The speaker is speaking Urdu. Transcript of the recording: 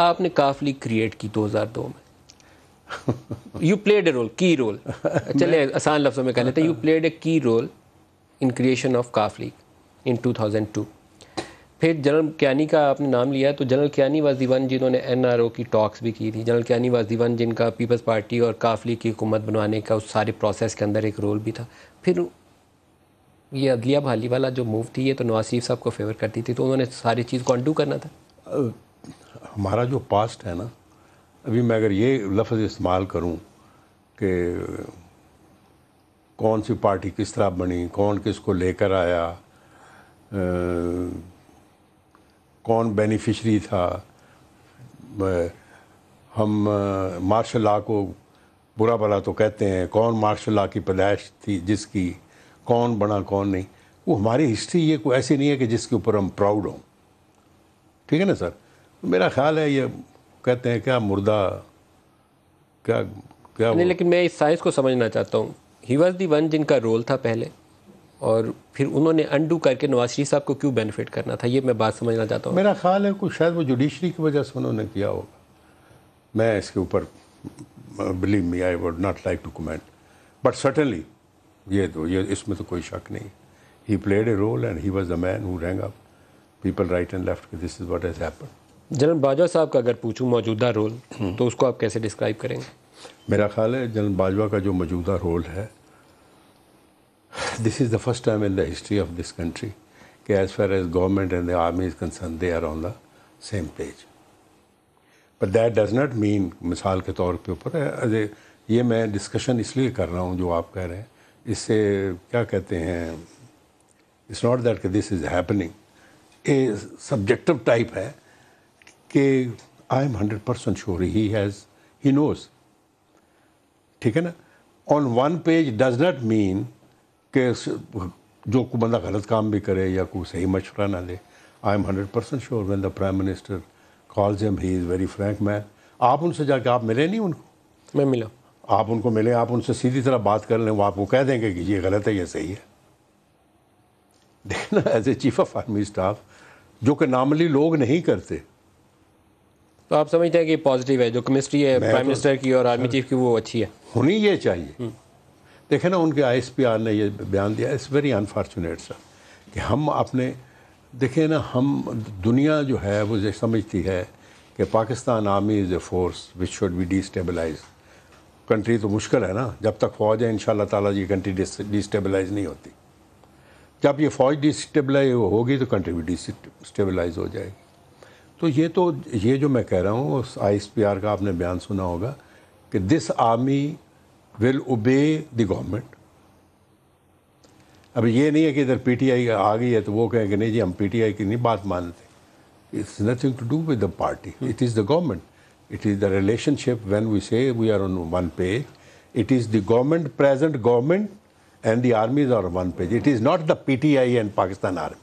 آپ نے کاف لیگ کریٹ کی دو ہزار دو میں یو پلیڈ اے رول کی رول چلے آسان لفظوں میں کہہ لیتے ہیں you played a key role in creation of کاف لیگ ان ٹو تھاؤزینڈ ٹو پھر جنرل کیانی کا آپ نے نام لیا تو جنرل کیانی واز دیوان جنہوں نے این آر او کی ٹاکس بھی کی تھی جنرل کیانی واز دیوان جن کا پیپلز پارٹی اور کاف لیگ کی حکومت بنوانے کا اس سارے پروسیس کے اندر ایک رول بھی تھا پھر یہ عدلیہ بحالی والا جو موو تھی یہ تو نواز شریف صاحب کو فیور کرتی تھی تو انہوں نے ساری چیز کو انڈو کرنا تھا ہمارا جو پاسٹ ہے نا ابھی میں اگر یہ لفظ استعمال کروں کہ کون سی پارٹی کس طرح بنی کون کس کو لے کر آیا کون بینیفیشری تھا ہم مارشل لا کو برا بلا تو کہتے ہیں کون مارشل لا کی پیدائش تھی جس کی کون بنا کون نہیں وہ ہماری ہسٹری یہ کوئی ایسی نہیں ہے کہ جس کے اوپر ہم پراؤڈ ہوں ٹھیک ہے نا سر میرا خیال ہے یہ کہتے ہیں کیا مردہ کیا کیا لیکن میں اس سائنس کو سمجھنا چاہتا ہوں ہی واز دی ون جن کا رول تھا پہلے اور پھر انہوں نے انڈو کر کے نواز شریف صاحب کو کیوں بینیفٹ کرنا تھا یہ میں بات سمجھنا چاہتا ہوں میرا خیال ہے کچھ شاید وہ جوڈیشری کی وجہ سے انہوں نے کیا ہوگا میں اس کے اوپر believe me I would not like to comment but certainly یہ تو یہ اس میں تو کوئی شک نہیں he played a role and he was a up people right and left this is what has happen general Bajwa صاحب کا اگر پوچھوں موجودہ رول تو اس کو آپ کیسے ڈسکرائب کریں گے میرا خیال ہے جنرل باجوہ کا جو موجودہ رول ہے this is the first time in the history of this country کہ as far as government and the army is concern they are on the same page but that does not mean مثال کے طور کے اوپر یہ میں ڈسکشن اس لیے کر رہا ہوں جو آپ کہہ رہے ہیں اس سے کیا کہتے ہیں اٹس ناٹ دیٹ کہ this is happening a subjective type ہے کہ I am hundred percent sure he's he knows ٹھیک ہے نا on one page does not mean کہ جو بندہ غلط کام بھی کرے یا کوئی صحیح مشورہ نہ دے I am hundred percent sure when the prime minister calls him he is very frank man آپ ان سے جا کے آپ ملے نہیں ان کو میں ملا آپ ان کو ملیں آپ ان سے سیدھی طرح بات کر لیں وہ آپ کو کہہ دیں گے کہ یہ غلط ہے یہ صحیح ہے دیکھنا as a chief of army staff جو کہ نارملی لوگ نہیں کرتے تو آپ سمجھتے ہیں کہ پازیٹیو ہے جو کمسٹری ہے پرائم منسٹر کی اور آرمی چیف کی وہ اچھی ہے ہونی یہ چاہیے دیکھیں نا ان کے آئی ایس پی آر نے یہ بیان دیا اٹس ویری انفارچونیٹ سر کہ ہم اپنے دیکھیں نا ہم دنیا جو ہے وہ سمجھتی ہے کہ Pakistan army is a force which should be destabilize country تو مشکل ہے نا جب تک فوج ہے ان شاء اللہ تعالیٰ جی یہ کنٹری ڈیسٹیبلائز نہیں ہوتی جب یہ فوج ڈیسٹیبلائز ہوگی تو کنٹری بھی ڈیسٹیبلائز ہو جائے گی تو یہ تو یہ جو میں کہہ رہا ہوں اس آئی ایس پی آر کا آپ نے بیان سنا ہوگا کہ this army will obey the government اب یہ نہیں ہے کہ ادھر پی ٹی آئی آ گئی ہے تو وہ کہیں کہ نہیں جی ہم پی ٹی آئی کی نہیں بات مانتے it's nothing to do with the party it is the government it is the relation when we see we are on one page it is the government present government and the armies are one page it is not the P T I and Pakistan army